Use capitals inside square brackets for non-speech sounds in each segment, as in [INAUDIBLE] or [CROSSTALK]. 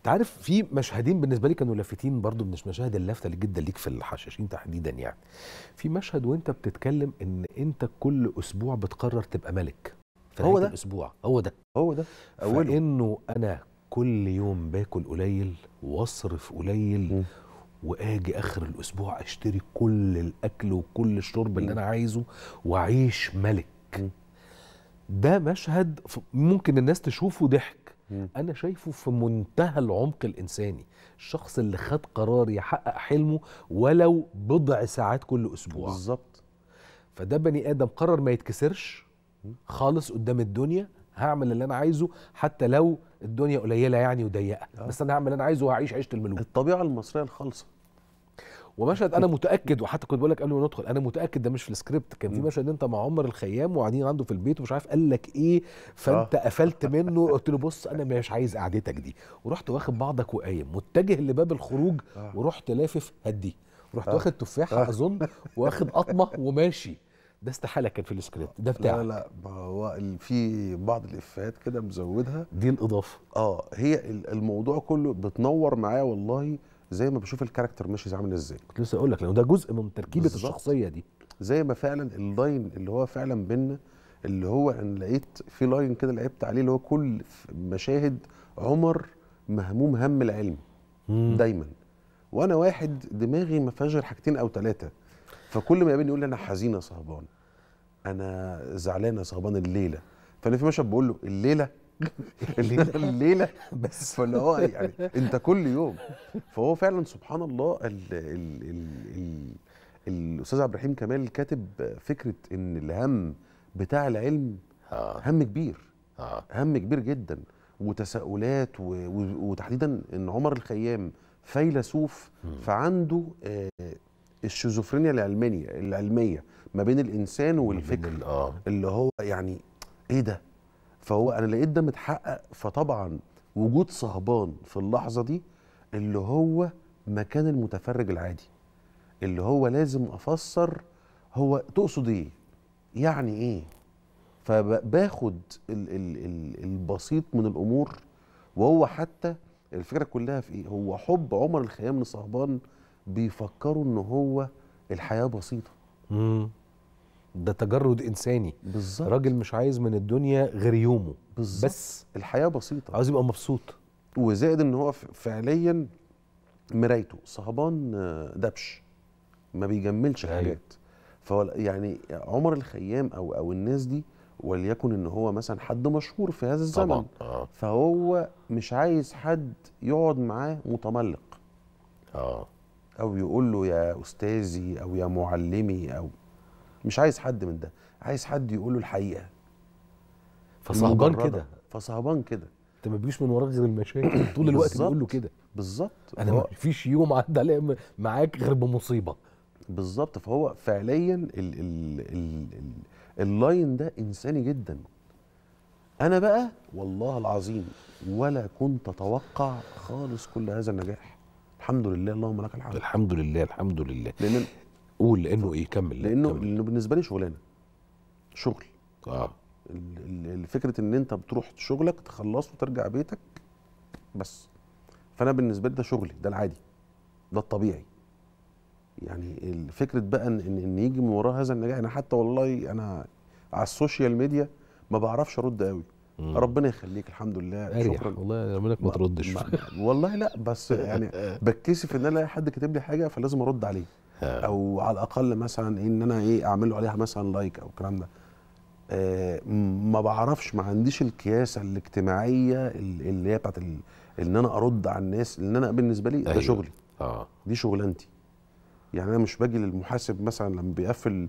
انت عارف في مشهدين بالنسبه لي كانوا لافتين برضو من مشاهد اللافته اللي جدا ليك في الحشاشين تحديدا يعني في مشهد وانت بتتكلم ان انت كل اسبوع بتقرر تبقى ملك في هو ده الاسبوع هو ده هو ده اوله انه انا كل يوم باكل قليل واصرف قليل م. واجي اخر الاسبوع اشتري كل الاكل وكل الشرب اللي م. انا عايزه واعيش ملك م. ده مشهد ممكن الناس تشوفه ضحك انا شايفه في منتهى العمق الانساني الشخص اللي خد قرار يحقق حلمه ولو بضع ساعات كل اسبوع بالظبط فده بني ادم قرر ما يتكسرش خالص قدام الدنيا هعمل اللي انا عايزه حتى لو الدنيا قليله يعني وضيقه آه. بس انا هعمل اللي انا عايزه وهعيش عيشه الملوك الطبيعه المصريه الخالصه ومشهد انا متاكد وحتى كنت بقول لك قبل ما ندخل انا متاكد ده مش في السكريبت كان في مشهد انت مع عمر الخيام وقاعدين عنده في البيت ومش عارف قال لك ايه فانت آه. قفلت [LAUGHS] منه قلت له بص انا مش عايز قعدتك دي ورحت واخد بعضك وقايم متجه لباب الخروج آه. ورحت لافف هديه رحت آه. واخد تفاحه اظن واخد قطمه وماشي ده استحاله كان في السكريبت ده بتاعك لا لا ما هو في بعض الافيهات كده مزودها دي الاضافه اه هي الموضوع كله بتنور معايا والله زي ما بشوف الكاركتر ماشي عامل ازاي كنت لسه اقول لك لانه ده جزء من تركيبه الشخصيه دي زي ما فعلا اللاين اللي هو فعلا بينا اللي هو انا لقيت في لاين كده لعبت عليه اللي هو كل مشاهد عمر مهموم هم العلم مم. دايما وانا واحد دماغي ما فيهاش غير حاجتين او ثلاثه فكل ما يقابلني يقول لي انا حزين يا صهبان انا زعلان يا صهبان الليله فانا في مشهد بقول له الليله [LAUGHS] الليله [LAUGHS] الليله بس فاللي هو يعني انت كل يوم فهو فعلا سبحان الله الـ الـ الـ الـ الاستاذ عبد الرحيم كمال كاتب فكره ان الهم بتاع العلم آه. هم كبير آه. هم كبير جدا وتساؤلات وتحديدا ان عمر الخيام فيلسوف فعنده آه الشيزوفرينيا العلميه العلميه ما بين الانسان والفكر آه. اللي هو يعني ايه ده فهو انا لقيت ده متحقق فطبعا وجود صهبان في اللحظه دي اللي هو مكان المتفرج العادي اللي هو لازم افسر هو تقصد ايه يعني ايه فباخد ال ال ال البسيط من الامور وهو حتى الفكره كلها في ايه هو حب عمر الخيام لصهبان بيفكروا ان هو الحياه بسيطه ده تجرد انساني بالظبط راجل مش عايز من الدنيا غير يومه بالظبط بس الحياه بسيطه عايز يبقى مبسوط وزائد ان هو فعليا مرايته صهبان آه، دبش ما بيجملش أيوه. حاجات فهو يعني عمر الخيام او او الناس دي وليكن ان هو مثلا حد مشهور في هذا الزمن طبعا. آه. فهو مش عايز حد يقعد معاه متملق اه او يقول له يا استاذي او يا معلمي او مش عايز حد من ده عايز حد يقول له الحقيقه فصهبان كده فصهبان كده انت ما بيجيش من وراك غير المشاكل طول الوقت بيقول له كده بالظبط انا ما فيش يوم عدى عليا معاك غير بمصيبه بالظبط فهو فعليا ال ال ال اللاين ده انساني جدا انا بقى والله العظيم ولا كنت اتوقع خالص كل هذا النجاح الحمد لله اللهم لك الحمد الحمد لله الحمد لله لان قول لانه ايه كمل لانه كمل. لانه بالنسبه لي شغلانه شغل اه فكره ان انت بتروح شغلك تخلصه وترجع بيتك بس فانا بالنسبه لي ده شغلي ده العادي ده الطبيعي يعني فكره بقى ان ان يجي من وراه هذا النجاح انا حتى والله انا على السوشيال ميديا ما بعرفش ارد قوي مم. ربنا يخليك الحمد لله شكرا والله ربنا ما تردش والله لا بس يعني [LAUGHS] بتكسف ان انا حد كاتب لي حاجه فلازم ارد عليه آه. او على الاقل مثلا إيه، ان انا ايه اعمل له عليها مثلا لايك او الكلام ده آه، ما بعرفش ما عنديش الكياسه الاجتماعيه اللي هي بتاعت ان انا ارد على الناس لان انا بالنسبه لي أيوة. ده شغلي اه دي شغلانتي يعني انا مش باجي للمحاسب مثلا لما بيقفل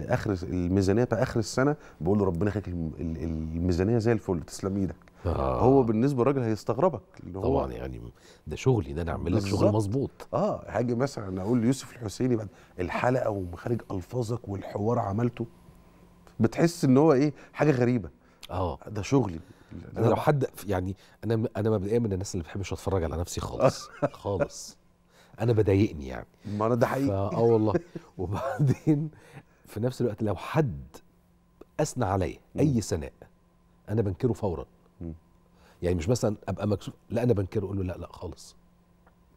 اخر الميزانيه بتاع اخر السنه بقول له ربنا يخليك الميزانيه زي الفل تسلم ايدك آه. هو بالنسبه للراجل هيستغربك اللي هو طبعا يعني ده شغلي ده انا اعمل لك شغل مظبوط اه هاجي مثلا اقول ليوسف الحسيني بعد الحلقه ومخارج الفاظك والحوار عملته بتحس ان هو ايه حاجه غريبه اه ده شغلي انا لو حد يعني انا انا مبدئيا من الناس اللي ما بحبش اتفرج على نفسي خالص [LAUGHS] خالص انا بضايقني يعني ما انا ده حقيقي اه والله [LAUGHS] وبعدين في نفس الوقت لو حد اثنى عليا اي ثناء انا بنكره فورا يعني مش مثلا ابقى مكسوف لا انا بنكره اقول له لا لا خالص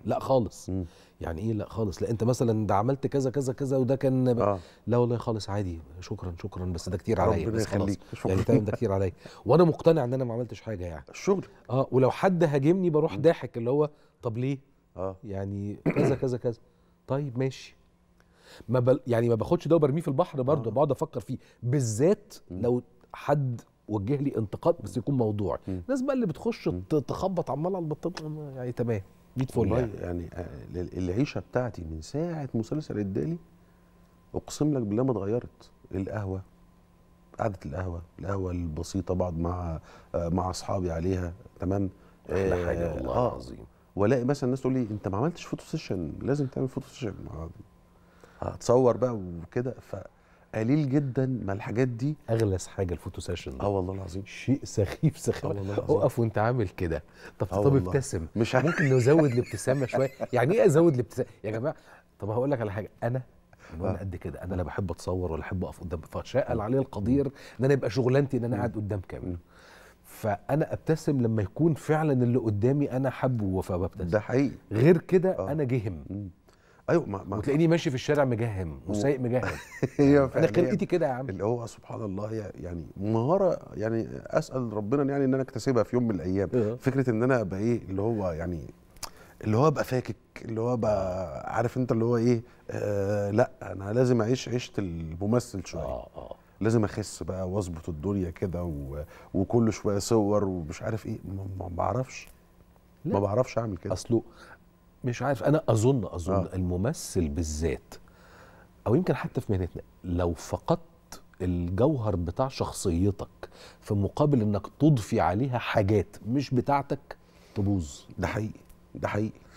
لا خالص م. يعني ايه لا خالص لا انت مثلا ده عملت كذا كذا كذا وده كان آه. لا والله خالص عادي شكرا شكرا بس ده كتير عليا ربنا يخليك يعني تمام ده كتير عليا وانا مقتنع ان انا ما عملتش حاجه يعني الشغل اه ولو حد هاجمني بروح ضاحك اللي هو طب ليه اه يعني كذا كذا كذا طيب ماشي ما بل يعني ما باخدش ده وبرميه في البحر برضه آه. بقعد افكر فيه بالذات لو حد وجه لي انتقاد بس يكون موضوعي الناس بقى اللي بتخش تخبط عمال على البطاطا يعني تمام جيت فل يعني. يعني آه، العيشه بتاعتي من ساعه مسلسل الدالي اقسم لك بالله ما اتغيرت القهوه قعده القهوه القهوه البسيطه بقعد مع آه، مع اصحابي عليها تمام احلى آه، حاجه والله آه. عظيم والاقي مثلا الناس تقول لي انت ما عملتش فوتو سيشن لازم تعمل فوتو سيشن هتصور بقى وكده ف قليل جدا ما الحاجات دي اغلس حاجه الفوتو سيشن ده اه والله العظيم شيء سخيف سخيف اقف وانت عامل كده طب آه، طب ابتسم مش عارف. ممكن نزود الابتسامه شويه يعني ايه ازود الابتسامه يا جماعه طب هقول لك على حاجه انا آه. انا قد كده انا لا بحب اتصور ولا احب اقف قدام فشاءل عليه القدير ان انا يبقى شغلانتي ان انا قاعد قدام كاميرا فانا ابتسم لما يكون فعلا اللي قدامي انا حبه فببتسم ده حقيقي غير كده آه. انا جهم ايوه ما, ما وتلاقيني ماشي في الشارع مجهم وسايق مجهم [LAUGHS] أيوة، انا خلقتي كده يا عم اللي هو سبحان الله يعني مهاره يعني اسال ربنا يعني ان انا اكتسبها في يوم من الايام فكره ان انا ابقى ايه اللي هو يعني اللي هو ابقى فاكك اللي هو ابقى عارف انت اللي هو ايه آه لا انا لازم اعيش عيشه الممثل شويه اه اه لازم اخس بقى واظبط الدنيا كده وكل شويه صور ومش عارف ايه ما بعرفش ما بعرفش اعمل كده اصله مش عارف انا اظن اظن آه. الممثل بالذات او يمكن حتى في مهنتنا لو فقدت الجوهر بتاع شخصيتك في مقابل انك تضفي عليها حاجات مش بتاعتك تبوظ ده حقيقي ده حقيقي